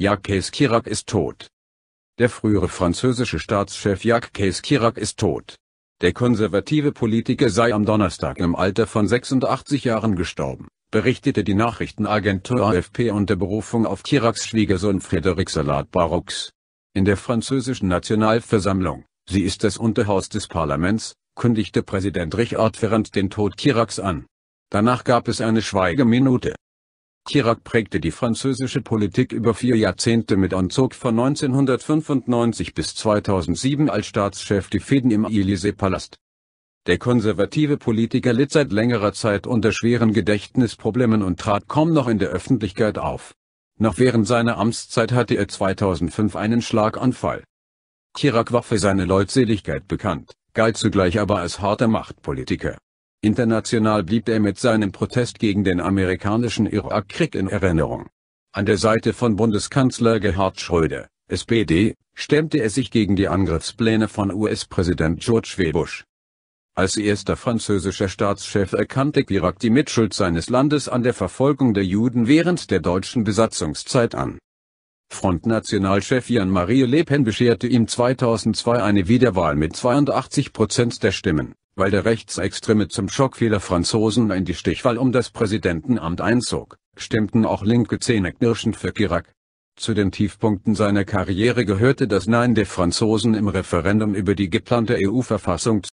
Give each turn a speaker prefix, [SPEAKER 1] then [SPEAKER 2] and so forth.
[SPEAKER 1] Jacques Chirac ist tot. Der frühere französische Staatschef Jacques Chirac ist tot. Der konservative Politiker sei am Donnerstag im Alter von 86 Jahren gestorben, berichtete die Nachrichtenagentur AFP unter Berufung auf Chiracs Schwiegersohn Frédéric Salat Baroux. In der französischen Nationalversammlung, sie ist das Unterhaus des Parlaments, kündigte Präsident Richard Ferrand den Tod Chiracs an. Danach gab es eine Schweigeminute. Chirac prägte die französische Politik über vier Jahrzehnte mit und zog von 1995 bis 2007 als Staatschef die Fäden im Élysée-Palast. Der konservative Politiker litt seit längerer Zeit unter schweren Gedächtnisproblemen und trat kaum noch in der Öffentlichkeit auf. Noch während seiner Amtszeit hatte er 2005 einen Schlaganfall. Chirac war für seine Leutseligkeit bekannt, galt zugleich aber als harter Machtpolitiker International blieb er mit seinem Protest gegen den amerikanischen Irakkrieg in Erinnerung. An der Seite von Bundeskanzler Gerhard Schröder, SPD, stemmte er sich gegen die Angriffspläne von US-Präsident George W. Bush. Als erster französischer Staatschef erkannte Chirac die Mitschuld seines Landes an der Verfolgung der Juden während der deutschen Besatzungszeit an. Frontnationalchef Jan-Marie Le Pen bescherte ihm 2002 eine Wiederwahl mit 82 Prozent der Stimmen weil der Rechtsextreme zum Schockfehler Franzosen in die Stichwahl um das Präsidentenamt einzog, stimmten auch linke Zähne knirschend für Chirac. Zu den Tiefpunkten seiner Karriere gehörte das Nein der Franzosen im Referendum über die geplante EU-Verfassung